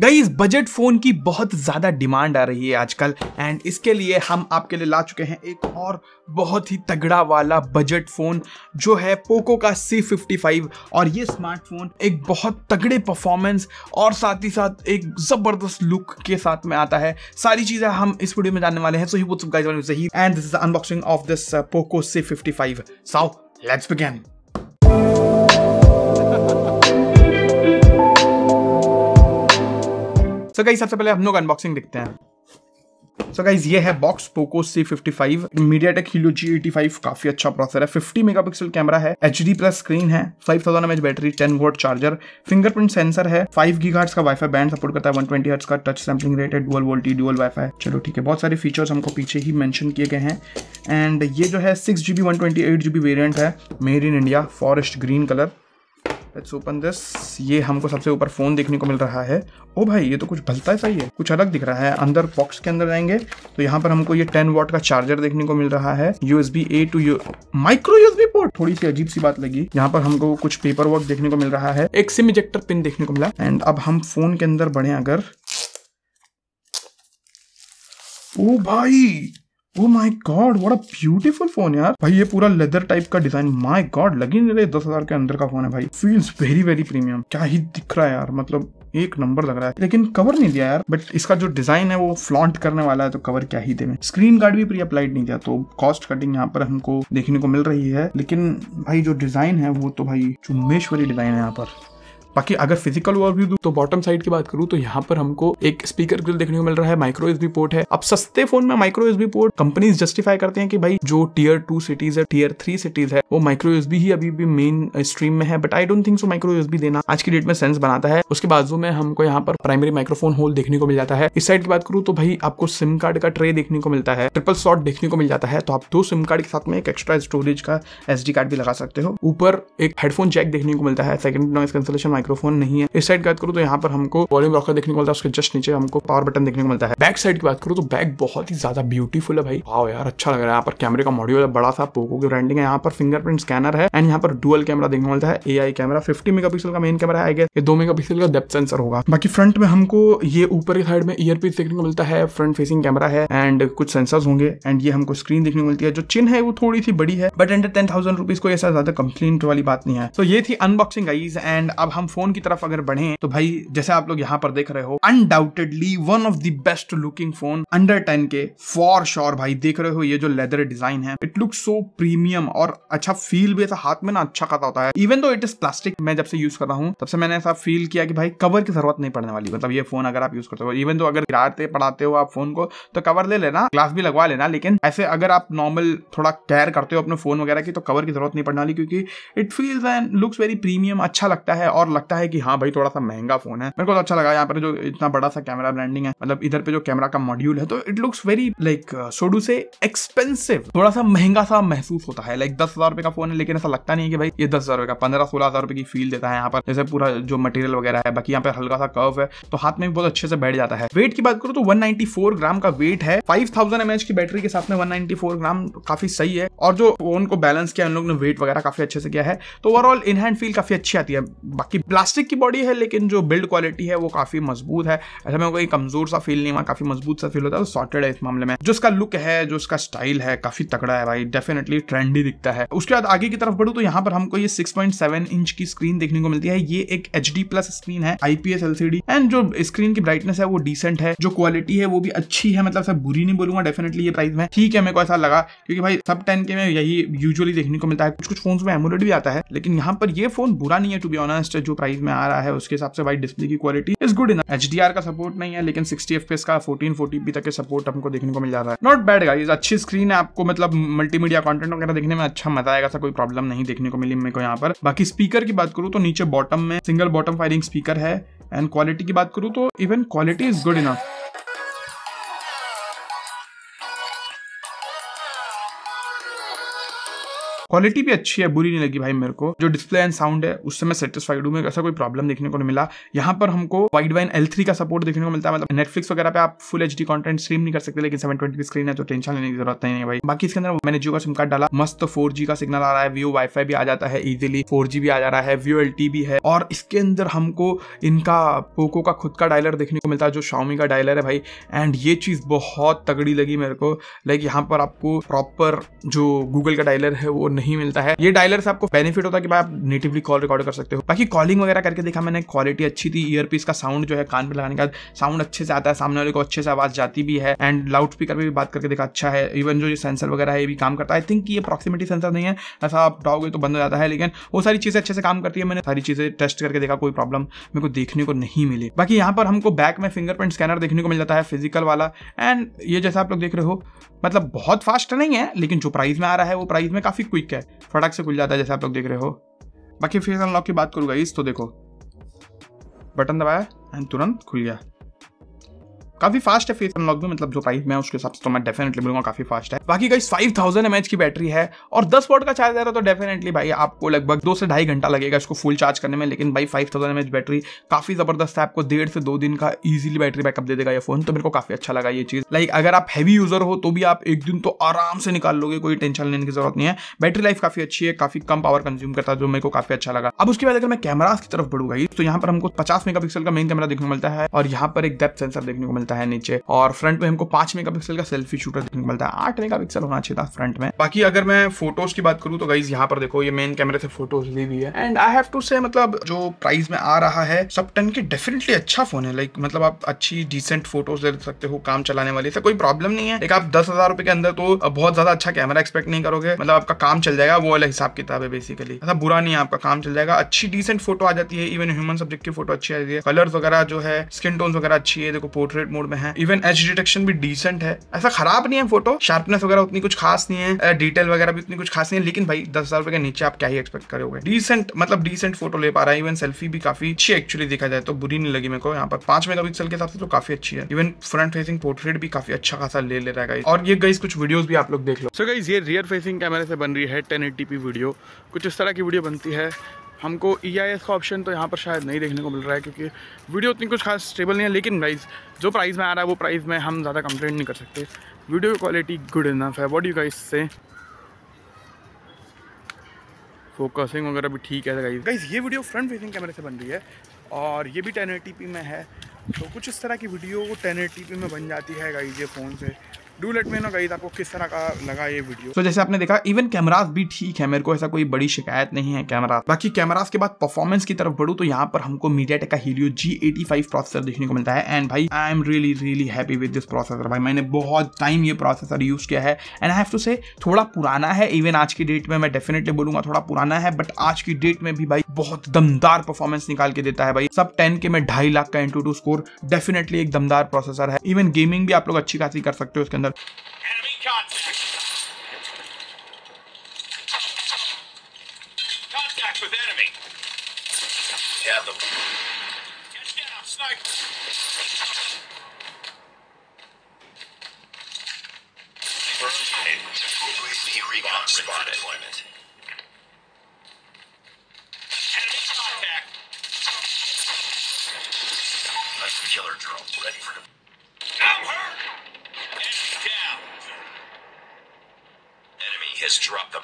गई budget phone की बहुत ज्यादा डिमांड आ रही है आजकल एंड इसके लिए हम आपके लिए ला चुके हैं एक और बहुत ही तगड़ा वाला बजट फोन जो है पोको का C55 और ये स्मार्टफोन एक बहुत तगड़े परफॉर्मेंस और साथ ही साथ एक जबरदस्त लुक के साथ में आता है सारी चीजें हम इस वीडियो में जानने वाले हैं so hi and this is unboxing of this Poco five so let's begin so guys सबसे पहले हम लोग अनबॉक्सिंग देखते हैं सो so गाइज ये है box Poco C55 fifty MediaTek Helio G eighty काफी अच्छा प्रोसेसर है 50 मेगापिक्सल कैमरा है एच डी प्लस स्क्रीन है 5000 thousand battery 10 watt charger fingerprint sensor है 5 गी का वाईफाई बैंड सपोर्ट करता है 120 ट्वेंटी का टच सैम्पलिंग रेट है डुअल वोल्टी डुअल वाईफाई चलो ठीक है बहुत सारे फीचर्स हमको पीछे ही मैंशन किए गए हैं एंड ये जो है सिक्स जी है made in India forest green colour let's open this ये हमको सबसे ऊपर फ़ोन देखने को मिल रहा है ओ भाई ये तो कुछ भलता सही है कुछ अलग दिख रहा है अंदर बॉक्स के अंदर जाएंगे तो यहाँ पर हमको ये टेन वॉट का चार्जर देखने को मिल रहा है USB A to U micro USB port थोड़ी सी अजीब सी बात लगी यहाँ पर हमको कुछ पेपर वर्क देखने को मिल रहा है एक सिम इजेक्टर पिन देखने को मिला एंड अब हम फोन के अंदर बढ़े अगर ओ भाई oh my god what a beautiful phone यार भाई ये पूरा लेदर टाइप का डिजाइन माय गॉड लगी नहीं रहे दस हजार के अंदर का फोन है भाई फील्स वेरी वेरी प्रीमियम क्या ही दिख रहा है यार मतलब एक नंबर लग रहा है लेकिन कवर नहीं दिया यार बट इसका जो डिजाइन है वो फ्लॉन्ट करने वाला है तो कवर क्या ही देवे स्क्रीन गार्ड भी प्री अप्लाइड नहीं दिया तो कॉस्ट कटिंग यहाँ पर हमको देखने को मिल रही है लेकिन भाई जो डिजाइन है वो तो भाई चुम्बेश्वरी डिजाइन है यहाँ पर बाकी अगर फिजिकल ओवरव्यू भी तो बॉटम साइड की बात करूँ तो यहाँ पर हमको एक स्पीकर ग्रिल देखने को मिल रहा है माइक्रो एसबी पोर्ट है अब सस्ते फोन में micro USB port companies justify करते हैं कि भाई जो टीयर टू सिटीज है टीयर थ्री सिटीज है वो माइक्रो एसबी ही अभी भी मेन स्ट्रीम में है but I don't think so micro USB देना आज की डेट में सेंस बनाता है उसके बाजू में हमको यहाँ पर प्राइमरी माइक्रोफोन होल देखने को मिल जाता है इस साइड की बात करूँ तो भाई आपको सिम कार्ड का ट्रे देखने को मिलता है ट्रिपल स्लॉट देखने को मिल जाता है तो आप दो सिम कार्ड के साथ में एक एक्स्ट्रा स्टोरेज का एस कार्ड भी लगा सकते हो ऊपर एक हेडफोन जैक देखने को मिलता है सेकंड नॉइस कैंसलेशन माइक्रोफोन नहीं है इस साइड बात करूँ तो यहाँ पर हमको वॉल्यूम रॉकर देखने को मिलता है उसके जस्ट नीचे हमको पावर बटन देखने को मिलता है बैक साइड की बात करूँ तो बैक बहुत ही ज्यादा ब्यूटीफुल है भाई वाओ यार अच्छा लग रहा है यहाँ पर कैमरे का मॉड्यूल है बड़ा सा पोको की ब्रांडिंग है यहाँ पर फिंगरप्रिंट स्कैनर है एंड यहाँ पर डुअल कैमरा देखने को मिलता है ए कैमरा फिफ्टी मेगा का मेन कैमरा है ये दो मेगा का डेप्थ सेंसर होगा बाकी फ्रंट में हमको ये ऊपर की साइड में ईयरपीस देखने को मिलता है फ्रंट फेसिंग कैमरा है एंड कुछ सेंसर होंगे एंड ये हमको स्क्रीन देखने को मिलती है जो चिन्ह है वो थोड़ी सी बड़ी है but under ten thousand rupees को ऐसा ज्यादा कंप्लेंट वाली बात नहीं है तो ये थी अनबॉक्सिंग गाइज एंड अब हम फोन की तरफ अगर बढ़े तो भाई जैसे आप लोग यहाँ पर देख रहे हो undoubtedly one of the best looking phone under ten K for sure भाई देख रहे हो ये जो लेदर डिजाइन है इट लुक सो प्रीमियम और अच्छा फील भी ऐसा हाथ में ना अच्छा खाता होता है even though it is plastic मैं जब से यूज कर रहा हूँ तब से मैंने ऐसा फील किया कि भाई कवर की जरूरत नहीं पड़ने वाली मतलब ये फोन अगर आप यूज करते हो इवन दो अगर गिराते पढ़ाते हो आप फोन को तो कवर ले लेना ग्लास भी लगवा लेना लेकिन ऐसे अगर आप नॉर्मल थोड़ा केयर करते हो अपने फोन वगैरह की तो कवर की जरूरत नहीं पड़ने वाली क्योंकि it feels and looks very premium अच्छा लगता है और लगता है कि हाँ भाई थोड़ा सा महंगा फोन है मेरे को तो अच्छा लगा यहाँ पर जो इतना बड़ा सा कैमरा ब्रांडिंग है मतलब इधर पे जो कैमरा का मॉड्यूल है तो इट लुक्स वेरी लाइक सोडू से एक्सपेंसिव थोड़ा सा महंगा सा महसूस होता है लाइक दस हजार का फोन है लेकिन ऐसा लगता नहीं है कि भाई ये दस का पंद्रह सोलह हजार की फील देता है यहाँ पर जैसे पूरा जो मटेरियल वगैरह है बाकी यहाँ पर हल्का सा कर्व है तो हाथ में भी बहुत अच्छे से बैठ जाता है वेट की बात करूँ तो वन ग्राम का वेट है फाइव थाउजेंड की बैटरी के साथ में वन ग्राम काफी सही है और जो फोन को बैलेंस किया उन लोग ने वेट वगैरह काफी अच्छे से किया है तो ओवरऑल इन हैंड फील काफी अच्छी आती है बाकी प्लास्टिक की बॉडी है लेकिन जो बिल्ड क्वालिटी है वो काफ़ी मजबूत है ऐसा में कोई कमज़ोर सा फील नहीं हुआ काफ़ी मजबूत सा फील होता है तो सॉर्टेड है इस मामले में जो उसका लुक है जो उसका स्टाइल है काफ़ी तगड़ा है भाई डेफिनेटली ट्रेंडी दिखता है उसके बाद आगे की तरफ बढ़ू तो यहाँ पर हमको ये सिक्स इंच की स्क्रीन देखने को मिलती है ये एक एच प्लस स्क्रीन है आईपीएस एलसीडी एंड जो स्क्रीन की ब्राइटनेस है वो डिसेंट है जो क्वालिटी है वो भी अच्छी है मतलब सब बुरी नहीं बोलूंगा डेफिनेटली ये प्राइस में ठीक है मेरे को ऐसा लगा क्योंकि भाई सब टेन के में यही यूजुअली देखने को मिलता है कुछ कुछ फोन में एमोलेट भी आता है लेकिन यहाँ पर ये फोन बुरा नहीं है टू बी ऑनेस्ट जो प्राइस में आ रहा है उसके हिसाब से भाई डिस्प्ले की quality is good in H का सपोर्ट नहीं है लेकिन सिक्सटी एफ का फोर्टीन फोर्टी तक के सपोर्ट हमको देखने को मिल जा रहा है नॉट बैड गाइज अच्छी स्क्रीन है आपको मतलब मल्टीमीडिया कंटेंट वगैरह देखने में अच्छा मजा आएगा कोई प्रॉब्लम नहीं देखने को मिली मेरे को यहाँ पर बाकी स्पीकर की बात करूँ तो नीचे बॉटम में सिंगल बॉटम फायरिंग स्पीकर है एंड क्वालिटी की बात करूँ तो even quality is good enough quality भी अच्छी है बुरी नहीं लगी भाई मेरे को जो डिस्प्ले एंड साउंड है उससे मैं सेटिस्फाइड हूँ ऐसा कोई प्रॉब्लम देखने को नहीं मिला यहाँ पर हमको वाइड वाइन एल का सपोर्ट देखने को मिलता है मतलब नेटफ्लिक्स वगैरह पे आप full H D content stream नहीं कर सकते लेकिन सेवन ट्वेंटी की स्क्रीन है तो टेंशन लेने की जरूरत नहीं है भाई बाकी इसके अंदर मैंने जियो का सिम कार्ड डाला मस्त फोर तो का सिग्नल आ रहा है व्यू वाईफाई भी आ जाता है इजिली फोर भी आ जा रहा है व्यू एल भी है और इसके अंदर हमको इनका पोको का खुद का डायलर देखने को मिलता है जो शाउमी का डायलर है भाई एंड ये चीज़ बहुत तगड़ी लगी मेरे को लाइक यहाँ पर आपको प्रॉपर जो गूगल का डायलर है वो नहीं नहीं मिलता है ये डायलर से आपको बेनिफिट होता है कि भाई आप नेटिवली कॉल रिकॉर्ड कर सकते हो बाकी कॉलिंग वगैरह करके देखा मैंने क्वालिटी अच्छी थी ईयरपीस का साउंड जो है कान पर लगाने का साउंड अच्छे से आता है सामने वाले को अच्छे से आवाज जाती भी है एंड लाउड स्पीकर भी बात करके देखा अच्छा है इवन जो ये सेंसर वगैरह है ये भी काम करता है आई थिंक ये अप्रॉक्सीमेटी सेंसर नहीं है ऐसा आप डाउगे तो बंद हो जाता है लेकिन वो सारी चीज़ें अच्छे से काम करती है मैंने सारी चीज़ें टेस्ट करके देखा कोई प्रॉब्लम मेरे को देखने को नहीं मिली बाकी यहाँ पर हमको बैक में फिंगरप्रिंट स्कैनर देखने को मिल जाता है फिजिकल वाला एंड ये जैसा आप लोग देख रहे हो मतलब बहुत फास्ट तो नहीं है लेकिन जो प्राइस में आ रहा है वो प्राइस में काफ़ी क्विक ठीक है फटाक से खुल जाता है जैसे आप लोग देख रहे हो बाकी फेस अनलॉक की बात करूँगा इस तो देखो बटन दबाया एंड तुरंत खुल गया काफी फास्ट है फेस अनलॉक भी मतलब जो फाइव में उसके हिसाब से तो मैं डेफिनेटली बोलूंगा काफी फास्ट है बाकी गाइस फाइव थाउजेंड एमएच की बैटरी है और दस वोट का चार्ज है तो डेफिनेटली भाई आपको लगभग दो से ढाई घंटा लगेगा इसको फुल चार्ज करने में लेकिन भाई फाइव थाउजेंड एमएच बैटरी काफी जबरदस्त है आपको डेढ़ से दो दिन का इजिली बैटरी बैकअप दे देगा ये फोन तो मेरे को काफी अच्छा लगा ये चीज लाइक अगर आप हैवी यूजर हो तो भी आप एक दिन तो आराम से निकाल लोगे कोई टेंशन लेने की जरूरत नहीं है बैटरी लाइफ काफी अच्छी है काफी कम पावर कंज्यूम करता है जो मेरे को काफी अच्छा लगा अब उसके बाद अगर मैं कैमराज की तरफ बढ़ूंगा तो यहाँ पर हमको पचास मेगा का मेन कैमरा देखने को मिलता है और यहाँ पर एक डेप्थ सेंसर देखने को मिलता है मिलता है नीचे और फ्रंट में हमको पांच मेगापिक्सल का सेल्फी शूटर देखने मिलता है आठ मेगापिक्सल होना चाहिए था फ्रंट में बाकी अगर मैं फोटोज की बात करूँ तो गाइज यहाँ पर देखो ये मेन कैमरे से फोटोज ली हुई है एंड आई हैव टू से मतलब जो प्राइस में आ रहा है सब टन के डेफिनेटली अच्छा फोन है लाइक मतलब आप अच्छी डिसेंट फोटोज ले सकते हो काम चलाने वाली से कोई प्रॉब्लम नहीं है एक आप दस हजार रुपए के अंदर तो बहुत ज्यादा अच्छा कैमरा एक्सपेक्ट नहीं करोगे मतलब आपका काम चल जाएगा वो अलग हिसाब किताब है बेसिकली ऐसा बुरा नहीं है आपका काम चल जाएगा अच्छी डिसेंट फोटो आ जाती है इवन ह्यूमन सब्जेक्ट की फोटो अच्छी आ जाती है कलर वगैरह जो है स्किन टोन वगैरह अच्छी है देखो पोर्ट्रेट मोड मोड में है इवन एच डिटेक्शन भी डिसेंट है ऐसा खराब नहीं है फोटो शार्पनेस वगैरह उतनी कुछ खास नहीं है डिटेल वगैरह भी उतनी कुछ खास नहीं है लेकिन भाई दस हजार के नीचे आप क्या ही एक्सपेक्ट करोगे डिसेंट मतलब डिसेंट फोटो ले पा रहा है इवन सेल्फी भी काफी अच्छी एक्चुअली देखा जाए तो बुरी नहीं लगी मेरे को यहाँ पर पांच मेगा के हिसाब से तो काफी अच्छी है इवन फ्रंट फेसिंग पोर्ट्रेट भी काफी अच्छा खासा ले ले रहा है और ये गई कुछ वीडियोस भी आप लोग देख लो सो so ये रियर फेसिंग कैमरे से बन रही है टेन वीडियो कुछ इस तरह की वीडियो बनती है हमको ई आई एस का ऑप्शन तो यहाँ पर शायद नहीं देखने को मिल रहा है क्योंकि वीडियो उतनी कुछ खास स्टेबल नहीं है लेकिन प्राइस जो प्राइस में आ रहा है वो प्राइस में हम ज़्यादा कंप्लेंट नहीं कर सकते वीडियो क्वालिटी गुड इनफ है वॉट यू गाइस से फोकसिंग वगैरह भी ठीक है गाइस गाइस ये वीडियो फ्रंट फेसिंग कैमरे से बन रही है और ये भी टेन में है तो कुछ इस तरह की वीडियो टेन में बन जाती है गाइज ये फ़ोन से do let me know guys आपको किस तरह का लगा ये वीडियो तो so, जैसे आपने देखा इवन कैमराज भी ठीक है मेरे को ऐसा कोई बड़ी शिकायत नहीं है कैमराज बाकी कैमराज के बाद परफॉर्मेंस की तरफ बढ़ू तो यहाँ पर हमको मीडिया टेक का Helio G eighty five processor देखने को मिलता है एंड भाई I am really really happy with this processor भाई मैंने बहुत टाइम ये प्रोसेसर यूज किया है एंड आई हैव टू से थोड़ा पुराना है इवन आज की डेट में मैं डेफिनेटली बोलूंगा थोड़ा पुराना है बट आज की डेट में भी भाई बहुत दमदार परफॉर्मेंस निकाल के देता है भाई सब टेन के में ढाई लाख का इंटू टू स्कोर डेफिनेटली एक दमदार प्रोसेसर है इवन गेमिंग भी आप लोग अच्छी खासी कर सकते हो उसके the enemy contact.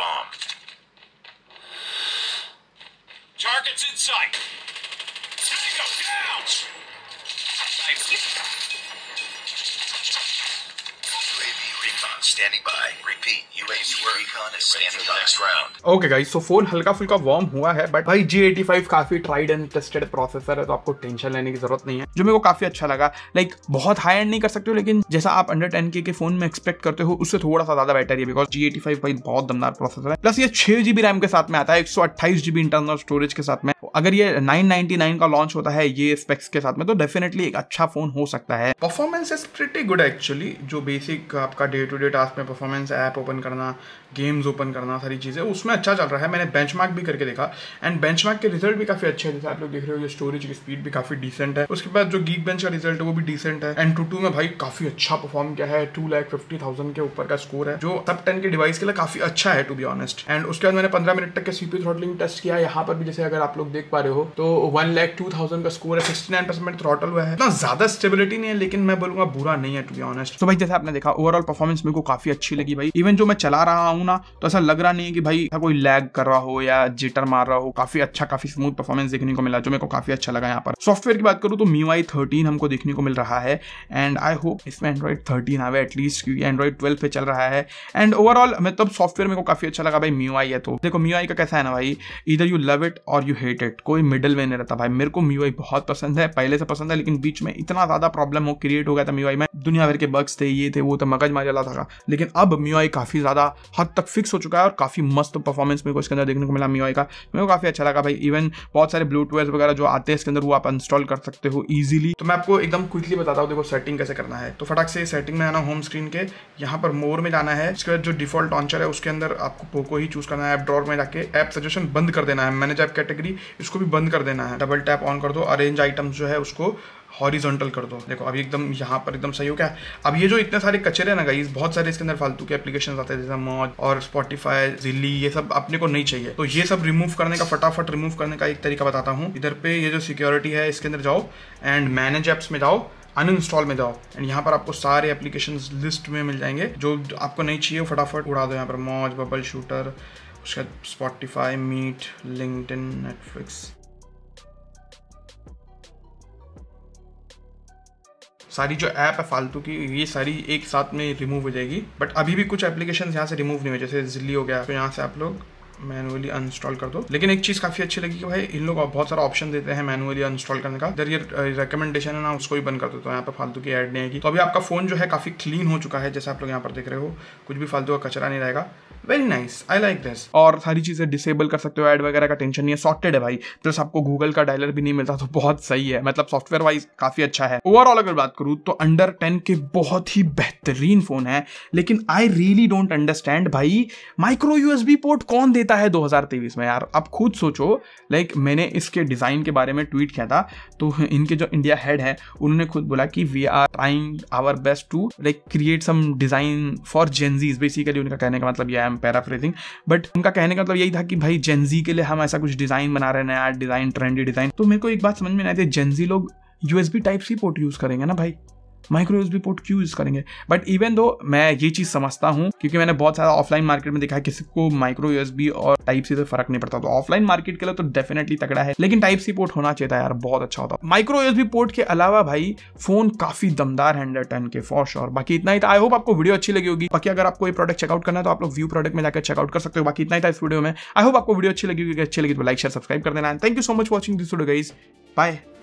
bomb. Target's in sight. Okay guys so phone हल्का फुल्का वार्म हुआ है बट भाई G85 काफी ट्राइड एंड टेस्टेड प्रोसेसर है तो आपको टेंशन लेने की जरूरत नहीं है जो मेरे को काफी अच्छा लगा लाइक like, बहुत हाई एंड नहीं कर सकते हो लेकिन जैसा आप अंडर 10k के, के फोन में एक्सपेक्ट करते हो उससे थोड़ा सा ज्यादा बेटर है बिकॉज G85 भाई बहुत दमदार प्रोसेसर है प्लस ये 6GB जीबी रैम के साथ में आता है 128GB सौ अट्ठाईस इंटरनल स्टोरेज के साथ में अगर ये 999 का लॉन्च होता है ये स्पेक्स के साथ में तो डेफिनेटली एक अच्छा फोन हो सकता है performance is pretty good actually जो बेसिक आपका डे टू डे टास्क में परफॉर्मेंस ऐप ओपन करना गेम्स ओपन करना सारी चीज़ें उसमें अच्छा चल रहा है मैंने बेंचमार्क भी करके देखा एंड बेंचमार्क के रिजल्ट भी काफ़ी अच्छे हैं जैसे आप लोग देख रहे हो ये स्टोरेज की स्पीड भी काफ़ी डिसेंट है उसके बाद जो गीक बेंच का रिजल्ट है वो भी डिसेंट है एंड टू टू में भाई काफ़ी अच्छा परफॉर्म किया है टू लैक फिफ्टी थाउजेंड के ऊपर का स्कोर है जो सब टेन के डिवाइस के लिए काफ़ी अच्छा है टू बी ऑनेस्ट एंड उसके बाद मैंने पंद्रह मिनट तक के सीपी थ्रॉटलिंग टेस्ट किया यहाँ पर भी जैसे अगर आप लोग देख पा रहे हो तो वन लैक टू थाउजेंड का स्कोर है सिक्सटी नाइन परसेंट थ्रॉटल हुआ है इतना ज़्यादा स्टेबिलिटी नहीं है लेकिन मैं बोलूंगा बुरा नहीं है टू बी ऑनेस्ट तो भाई जैसे आपने देखा ओवरऑल परफॉर्मेंस मेरे को काफ़ी अच्छी लगी भाई इवन जो मैं चला रहा हूँ हूँ ना तो ऐसा लग रहा नहीं है कि भाई कोई लैग कर रहा हो या जिटर मार रहा हो काफी अच्छा काफी स्मूथ परफॉर्मेंस देखने को मिला जो मेरे को काफी अच्छा लगा यहाँ पर सॉफ्टवेयर की बात करूँ तो मी वाई थर्टीन हमको देखने को मिल रहा है एंड आई होप इसमें एंड्रॉइड थर्टीन आवे एटलीस्ट क्योंकि एंड्रॉइड ट्वेल्व पे चल रहा है एंड ओवरऑल मतलब सॉफ्टवेयर मेरे को काफी अच्छा लगा भाई मी है तो देखो मी का कैसा है ना भाई इधर यू लव इट और यू हेट इट कोई मिडल वे नहीं रहता भाई मेरे को मी बहुत पसंद है पहले से पसंद है लेकिन बीच में इतना ज्यादा प्रॉब्लम हो क्रिएट हो गया था मी में दुनिया भर के बग्स थे ये थे वो तो मगज मार वाला था लेकिन अब मी काफी ज्यादा हद हद तक फिक्स हो चुका है और काफ़ी मस्त परफॉर्मेंस मेरे को इसके अंदर देखने को मिला मी का मेरे को काफ़ी अच्छा लगा भाई इवन बहुत सारे ब्लूटूथ वगैरह जो आते हैं इसके अंदर वो आप इंस्टॉल कर सकते हो ईजिली तो मैं आपको एकदम क्विकली बताता हूँ देखो सेटिंग कैसे करना है तो फटाक से सेटिंग में आना होम स्क्रीन के यहाँ पर मोर में जाना है इसके बाद जो डिफॉल्ट ऑनचर है उसके अंदर आपको पोको ही चूज करना है ऐप ड्रॉर में जाके ऐप सजेशन बंद कर देना है मैनेज ऐप कैटेगरी इसको भी बंद कर देना है डबल टैप ऑन कर दो अरेंज आइटम्स जो है उसको हॉरिजॉन्टल कर दो देखो अभी एकदम यहाँ पर एकदम सही हो क्या अब ये जो इतने सारे कचरे ना गाइस बहुत सारे इसके अंदर फालतू के एप्लीकेशन आते हैं जैसे मौज और स्पॉटिफाई जिली ये सब अपने को नहीं चाहिए तो ये सब रिमूव करने का फटाफट रिमूव करने का एक तरीका बताता हूँ इधर पे ये जो सिक्योरिटी है इसके अंदर जाओ एंड मैनेज एप्स में जाओ अनइंस्टॉल में जाओ एंड यहाँ पर आपको सारे एप्लीकेशन लिस्ट में मिल जाएंगे जो आपको नहीं चाहिए फटाफट उड़ा दो यहाँ पर मौज बबल शूटर उसके बाद स्पॉटिफाई मीट लिंकड नेटफ्लिक्स सारी जो ऐप है फालतू की ये सारी एक साथ में रिमूव हो जाएगी बट अभी भी कुछ एप्लीकेशन यहाँ से रिमूव नहीं हुए जैसे जिली हो गया तो यहाँ से आप लोग मैनुअली अनस्टॉल कर दो लेकिन एक चीज़ काफ़ी अच्छी लगी कि भाई इन लोग बहुत सारा ऑप्शन देते हैं मैनुअली अनस्टॉल करने का इधर ये रिकमेंडेशन है ना उसको ही बंद कर दो तो यहाँ पर फालतू की ऐड नहीं आएगी तो अभी आपका फोन जो है काफ़ी क्लीन हो चुका है जैसे आप लोग यहाँ पर देख रहे हो कुछ भी फालतू का कचरा नहीं रहेगा very nice I like this और सारी चीज़ें डिसेबल कर सकते हो ऐड वगैरह का टेंशन नहीं है सॉर्टेड है भाई प्लस आपको गूगल का डायलर भी नहीं मिलता तो बहुत सही है मतलब सॉफ्टवेयर वाइज काफ़ी अच्छा है ओवरऑल अगर बात करूँ तो अंडर टेन के बहुत ही बेहतरीन फ़ोन है लेकिन आई रियली डोंट अंडरस्टैंड भाई माइक्रो यू पोर्ट कौन देता है दो में यार आप खुद सोचो लाइक मैंने इसके डिज़ाइन के बारे में ट्वीट किया था तो इनके जो इंडिया हेड है उन्होंने खुद बोला कि we are trying our best to like create some design for Gen Zs basically उनका कहने का मतलब यह है आई एम पैराफ्रेजिंग बट उनका कहने का मतलब यही था कि भाई जेनजी के लिए हम ऐसा कुछ डिज़ाइन बना रहे हैं नया डिज़ाइन ट्रेंडी डिज़ाइन तो मेरे को एक बात समझ में नहीं थी जेनजी लोग USB type C port use करेंगे ना भाई माइक्रो भी पोर्ट क्यों यूज़ करेंगे बट इवन दो मैं ये चीज़ समझता हूँ क्योंकि मैंने बहुत सारा ऑफलाइन मार्केट में देखा है किसी को माइक्रो यूएसबी और टाइप सी से फर्क नहीं पड़ता तो ऑफलाइन मार्केट के लिए तो डेफिनेटली तगड़ा है लेकिन टाइप सी पोर्ट होना चाहिए यार बहुत अच्छा होता माइक्रो यूएसबी पोर्ट के अलावा भाई फोन काफी दमदार है under ten K for sure बाकी इतना ही था आई होप आपको वीडियो अच्छी लगी होगी बाकी अगर आपको ये प्रोडक्ट चेकआउट करना है तो आप लोग व्यू प्रोडक्ट में जाकर चेकआउट कर सकते हो बाकी इतना ही था इस वीडियो में आई होप आपको वीडियो अच्छी लगी होगी अच्छी लगी तो लाइक शेयर सब्सक्राइब कर देना thank you so much watching this video guys bye